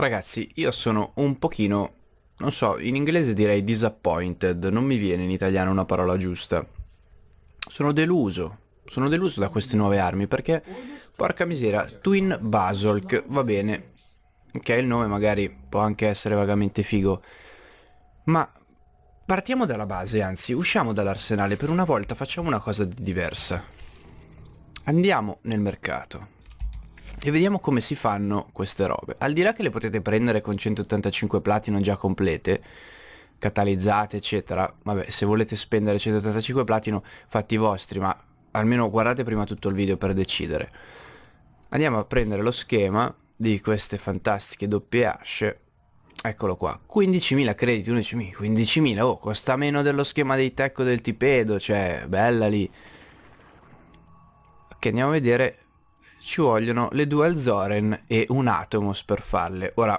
Ragazzi, io sono un pochino, non so, in inglese direi disappointed, non mi viene in italiano una parola giusta. Sono deluso, sono deluso da queste nuove armi perché, porca miseria, Twin Basolk, va bene, che ok il nome magari può anche essere vagamente figo, ma partiamo dalla base, anzi, usciamo dall'arsenale, per una volta facciamo una cosa diversa. Andiamo nel mercato e vediamo come si fanno queste robe. Al di là che le potete prendere con 185 platino già complete, catalizzate eccetera, vabbè se volete spendere 185 platino fatti vostri, ma almeno guardate prima tutto il video per decidere. Andiamo a prendere lo schema di queste fantastiche doppie asce, eccolo qua, 15.000 crediti, 11.000, 15.000, oh costa meno dello schema dei tecco del tipedo, cioè bella lì. Ok andiamo a vedere ci vogliono le dual Zoren e un Atomos per farle. Ora,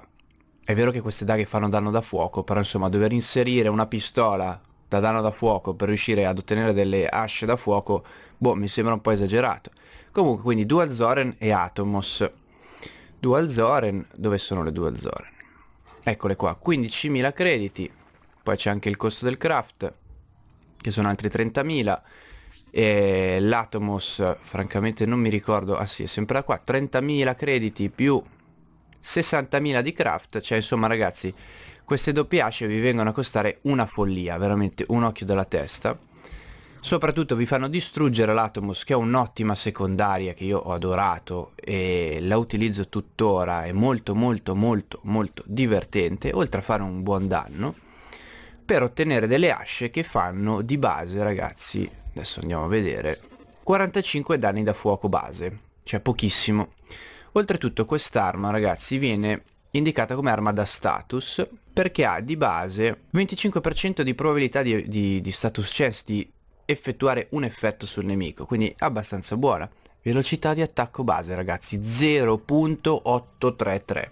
è vero che queste daghe fanno danno da fuoco, però insomma dover inserire una pistola da danno da fuoco per riuscire ad ottenere delle asce da fuoco, boh, mi sembra un po' esagerato. Comunque, quindi Dual Zoren e Atomos. Dual Zoren, dove sono le Dual Zoren? Eccole qua, 15.000 crediti, poi c'è anche il costo del craft, che sono altri 30.000, e l'Atomos francamente non mi ricordo ah sì è sempre da qua 30.000 crediti più 60.000 di craft cioè insomma ragazzi queste doppie asce vi vengono a costare una follia veramente un occhio dalla testa soprattutto vi fanno distruggere l'Atomos che è un'ottima secondaria che io ho adorato e la utilizzo tuttora è molto molto molto molto divertente oltre a fare un buon danno per ottenere delle asce che fanno di base ragazzi adesso andiamo a vedere, 45 danni da fuoco base, cioè pochissimo. Oltretutto quest'arma ragazzi viene indicata come arma da status perché ha di base 25% di probabilità di, di, di status chest di effettuare un effetto sul nemico, quindi abbastanza buona. Velocità di attacco base ragazzi 0.833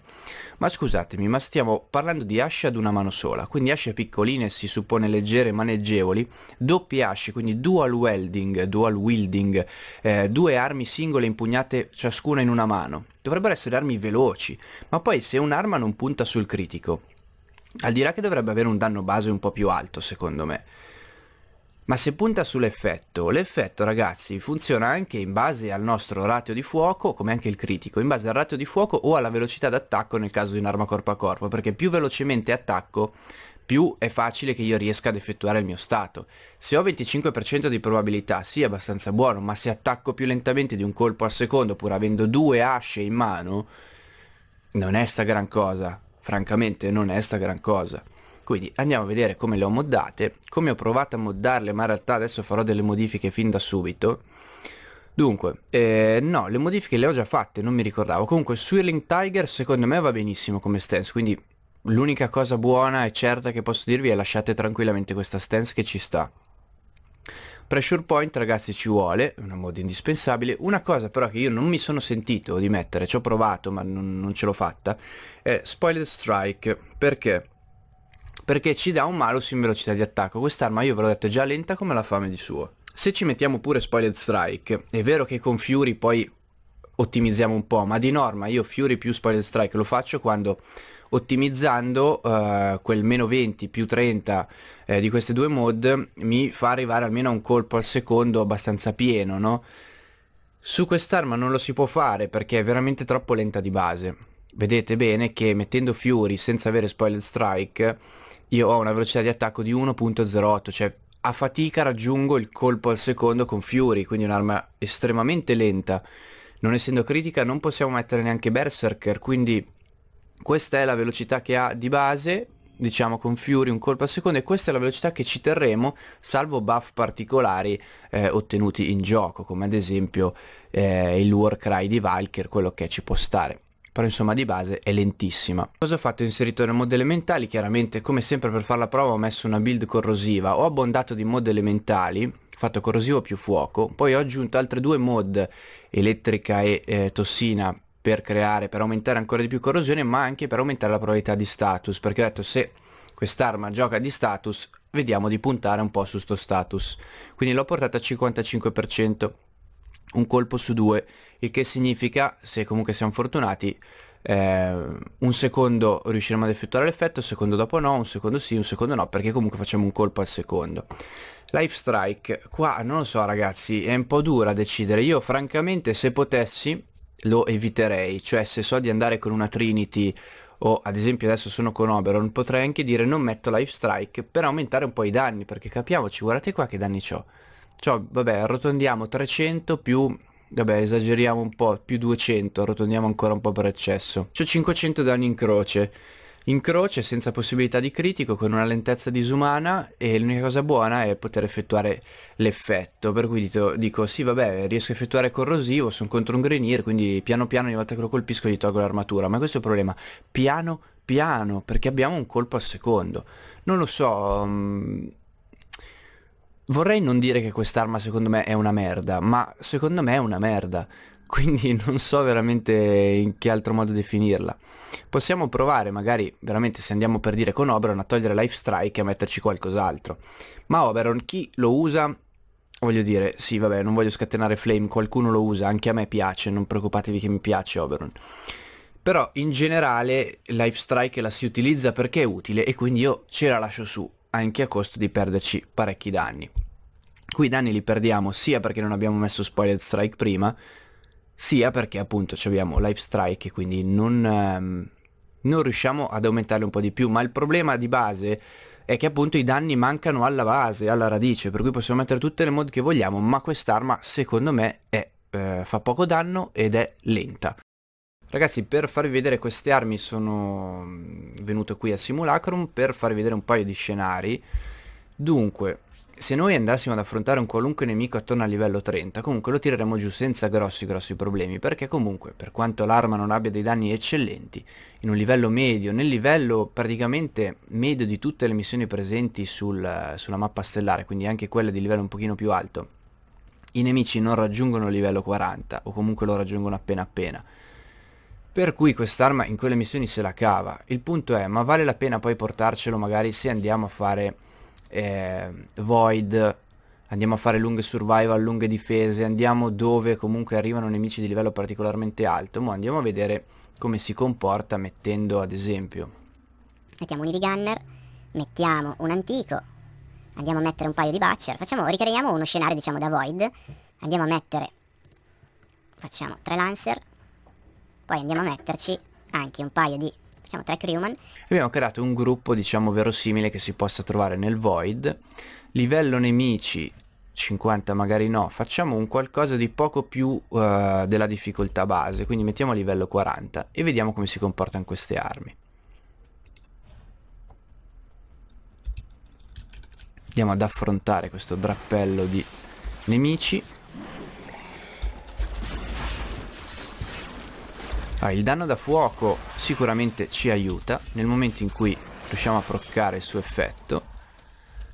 ma scusatemi, ma stiamo parlando di asce ad una mano sola, quindi asce piccoline, si suppone leggere, maneggevoli, doppie asce, quindi dual welding, dual wielding, eh, due armi singole impugnate ciascuna in una mano. Dovrebbero essere armi veloci, ma poi se un'arma non punta sul critico, al di là che dovrebbe avere un danno base un po' più alto, secondo me ma se punta sull'effetto, l'effetto ragazzi funziona anche in base al nostro ratio di fuoco, come anche il critico, in base al ratio di fuoco o alla velocità d'attacco nel caso di un'arma corpo a corpo, perché più velocemente attacco, più è facile che io riesca ad effettuare il mio stato. Se ho 25% di probabilità, sì, è abbastanza buono, ma se attacco più lentamente di un colpo al secondo, pur avendo due asce in mano, non è sta gran cosa. Francamente, non è sta gran cosa quindi andiamo a vedere come le ho moddate come ho provato a moddarle ma in realtà adesso farò delle modifiche fin da subito Dunque, eh, no, le modifiche le ho già fatte, non mi ricordavo. Comunque, Swirling Tiger secondo me va benissimo come stance, quindi l'unica cosa buona e certa che posso dirvi è lasciate tranquillamente questa stance che ci sta. Pressure point ragazzi ci vuole, una mod indispensabile, una cosa però che io non mi sono sentito di mettere, ci ho provato ma non, non ce l'ho fatta, è Spoiled Strike, perché? perché ci dà un malus in velocità di attacco. Quest'arma io ve l'ho detto è già lenta come la fame di suo. Se ci mettiamo pure Spoiled Strike, è vero che con Fury poi ottimizziamo un po', ma di norma io Fury più Spoiled Strike lo faccio quando ottimizzando uh, quel meno 20 più 30 eh, di queste due mod mi fa arrivare almeno a un colpo al secondo abbastanza pieno, no? Su quest'arma non lo si può fare perché è veramente troppo lenta di base. Vedete bene che mettendo Fury senza avere Spoiled Strike io ho una velocità di attacco di 1.08, cioè a fatica raggiungo il colpo al secondo con Fury, quindi un'arma estremamente lenta. Non essendo critica non possiamo mettere neanche Berserker, quindi questa è la velocità che ha di base, diciamo con Fury un colpo al secondo e questa è la velocità che ci terremo salvo buff particolari eh, ottenuti in gioco come ad esempio eh, il Warcry di Valkyr quello che ci può stare però insomma di base è lentissima. Cosa ho fatto? Ho inserito nel mod elementali, chiaramente come sempre per fare la prova ho messo una build corrosiva, ho abbondato di mod elementali, fatto corrosivo più fuoco, poi ho aggiunto altre due mod, elettrica e eh, tossina, per creare, per aumentare ancora di più corrosione, ma anche per aumentare la probabilità di status, perché ho detto se quest'arma gioca di status, vediamo di puntare un po' su sto status. Quindi l'ho portata a 55%, un colpo su due il che significa, se comunque siamo fortunati, eh, un secondo riusciremo ad effettuare l'effetto, un secondo dopo no, un secondo sì, un secondo no, perché comunque facciamo un colpo al secondo. Life Strike, qua non lo so ragazzi, è un po' dura decidere, io francamente se potessi lo eviterei, cioè se so di andare con una Trinity o ad esempio adesso sono con Oberon, potrei anche dire non metto Life Strike per aumentare un po' i danni, perché capiamoci, guardate qua che danni ho. Cioè, vabbè, arrotondiamo 300 più Vabbè, esageriamo un po', più 200, arrotondiamo ancora un po' per eccesso. C'ho 500 danni in croce. In croce, senza possibilità di critico, con una lentezza disumana e l'unica cosa buona è poter effettuare l'effetto. Per cui dito, dico, sì vabbè, riesco a effettuare corrosivo, sono contro un grenier, quindi piano piano ogni volta che lo colpisco gli tolgo l'armatura. Ma questo è il problema, piano piano, perché abbiamo un colpo al secondo. Non lo so... Um Vorrei non dire che quest'arma secondo me è una merda, ma secondo me è una merda. Quindi non so veramente in che altro modo definirla. Possiamo provare, magari veramente se andiamo per dire con Oberon, a togliere Life Strike e a metterci qualcos'altro. Ma Oberon, chi lo usa Voglio dire, sì vabbè, non voglio scatenare Flame, qualcuno lo usa, anche a me piace, non preoccupatevi che mi piace Oberon. Però in generale Life Strike la si utilizza perché è utile e quindi io ce la lascio su anche a costo di perderci parecchi danni. Qui i danni li perdiamo sia perché non abbiamo messo Spoiled Strike prima, sia perché appunto abbiamo Life Strike e quindi non, ehm, non riusciamo ad aumentarli un po' di più, ma il problema di base è che appunto i danni mancano alla base, alla radice, per cui possiamo mettere tutte le mod che vogliamo, ma quest'arma secondo me è, eh, fa poco danno ed è lenta. Ragazzi per farvi vedere queste armi sono mm, venuto qui a Simulacrum per farvi vedere un paio di scenari Dunque se noi andassimo ad affrontare un qualunque nemico attorno al livello 30 comunque lo tireremo giù senza grossi grossi problemi Perché comunque per quanto l'arma non abbia dei danni eccellenti in un livello medio, nel livello praticamente medio di tutte le missioni presenti sul, sulla mappa stellare Quindi anche quelle di livello un pochino più alto i nemici non raggiungono il livello 40 o comunque lo raggiungono appena appena per cui quest'arma in quelle missioni se la cava. Il punto è, ma vale la pena poi portarcelo magari se andiamo a fare eh, Void, andiamo a fare lunghe survival, lunghe difese, andiamo dove comunque arrivano nemici di livello particolarmente alto, ma andiamo a vedere come si comporta mettendo ad esempio. Mettiamo un heavy gunner, mettiamo un antico, andiamo a mettere un paio di butcher, facciamo, ricreiamo uno scenario diciamo da void, andiamo a mettere, facciamo tre lancer, poi andiamo a metterci anche un paio di facciamo tre crewman. Abbiamo creato un gruppo diciamo verosimile che si possa trovare nel void. Livello nemici 50 magari no, facciamo un qualcosa di poco più uh, della difficoltà base, quindi mettiamo a livello 40 e vediamo come si comportano queste armi. Andiamo ad affrontare questo drappello di nemici il danno da fuoco sicuramente ci aiuta nel momento in cui riusciamo a proccare il suo effetto.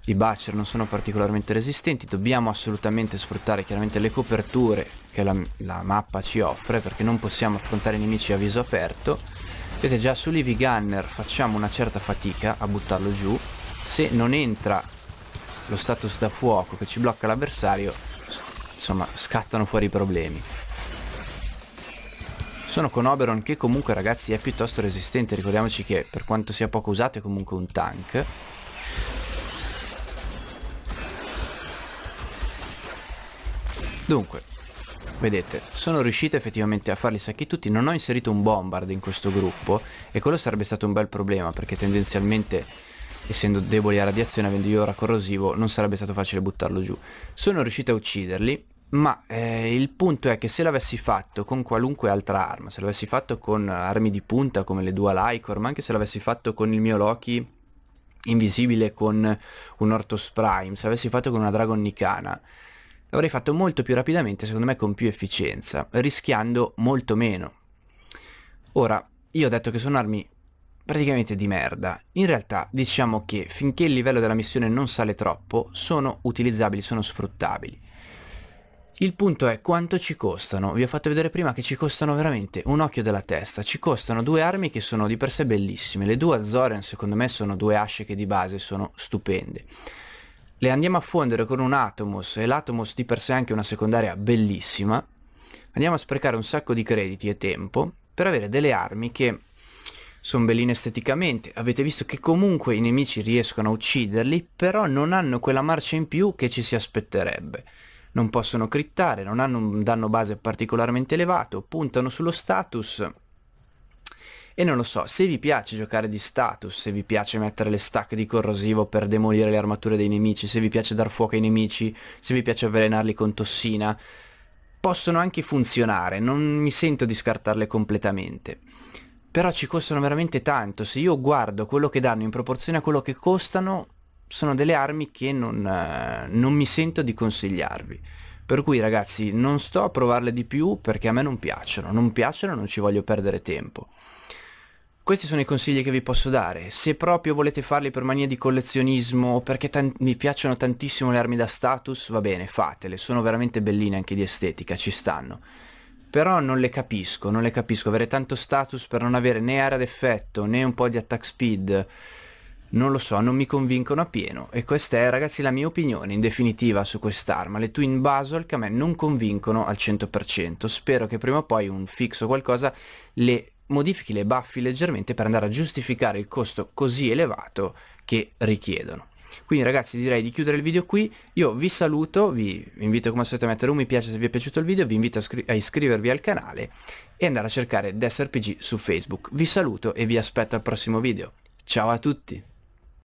I Butcher non sono particolarmente resistenti, dobbiamo assolutamente sfruttare chiaramente le coperture che la, la mappa ci offre perché non possiamo affrontare i nemici a viso aperto. Vedete già sull'Eevee Gunner facciamo una certa fatica a buttarlo giù, se non entra lo status da fuoco che ci blocca l'avversario insomma scattano fuori i problemi. Sono con Oberon che comunque ragazzi è piuttosto resistente, ricordiamoci che per quanto sia poco usato è comunque un tank. Dunque, vedete, sono riuscito effettivamente a farli sacchi tutti, non ho inserito un bombard in questo gruppo e quello sarebbe stato un bel problema perché tendenzialmente essendo deboli a radiazione, avendo io ora corrosivo, non sarebbe stato facile buttarlo giù. Sono riuscito a ucciderli ma eh, il punto è che se l'avessi fatto con qualunque altra arma, se l'avessi fatto con armi di punta come le Dual Icor, ma anche se l'avessi fatto con il mio Loki invisibile con un Ortos Prime, se l'avessi fatto con una Dragon Nicana, l'avrei fatto molto più rapidamente, secondo me con più efficienza, rischiando molto meno. Ora, io ho detto che sono armi praticamente di merda. In realtà diciamo che finché il livello della missione non sale troppo, sono utilizzabili, sono sfruttabili. Il punto è quanto ci costano, vi ho fatto vedere prima che ci costano veramente un occhio della testa, ci costano due armi che sono di per sé bellissime, le due Azoren secondo me sono due asce che di base sono stupende. Le andiamo a fondere con un Atomos e l'Atomos di per sé è anche una secondaria bellissima, andiamo a sprecare un sacco di crediti e tempo per avere delle armi che sono belline esteticamente, avete visto che comunque i nemici riescono a ucciderli, però non hanno quella marcia in più che ci si aspetterebbe non possono crittare, non hanno un danno base particolarmente elevato, puntano sullo status e non lo so, se vi piace giocare di status, se vi piace mettere le stack di corrosivo per demolire le armature dei nemici, se vi piace dar fuoco ai nemici, se vi piace avvelenarli con tossina, possono anche funzionare, non mi sento di scartarle completamente. Però ci costano veramente tanto, se io guardo quello che danno in proporzione a quello che costano, sono delle armi che non, eh, non mi sento di consigliarvi. Per cui ragazzi non sto a provarle di più perché a me non piacciono, non piacciono e non ci voglio perdere tempo. Questi sono i consigli che vi posso dare, se proprio volete farli per mania di collezionismo o perché mi piacciono tantissimo le armi da status, va bene, fatele, sono veramente belline anche di estetica, ci stanno. Però non le capisco, non le capisco, avere tanto status per non avere né area d'effetto né un po' di attack speed, non lo so, non mi convincono appieno e questa è ragazzi la mia opinione in definitiva su quest'arma, le Twin Basel che a me non convincono al 100%, spero che prima o poi un fix o qualcosa le modifichi le baffi leggermente per andare a giustificare il costo così elevato che richiedono. Quindi ragazzi direi di chiudere il video qui, io vi saluto, vi invito come al solito a mettere un mi piace se vi è piaciuto il video, vi invito a, a iscrivervi al canale e andare a cercare DessRPG su Facebook. Vi saluto e vi aspetto al prossimo video. Ciao a tutti!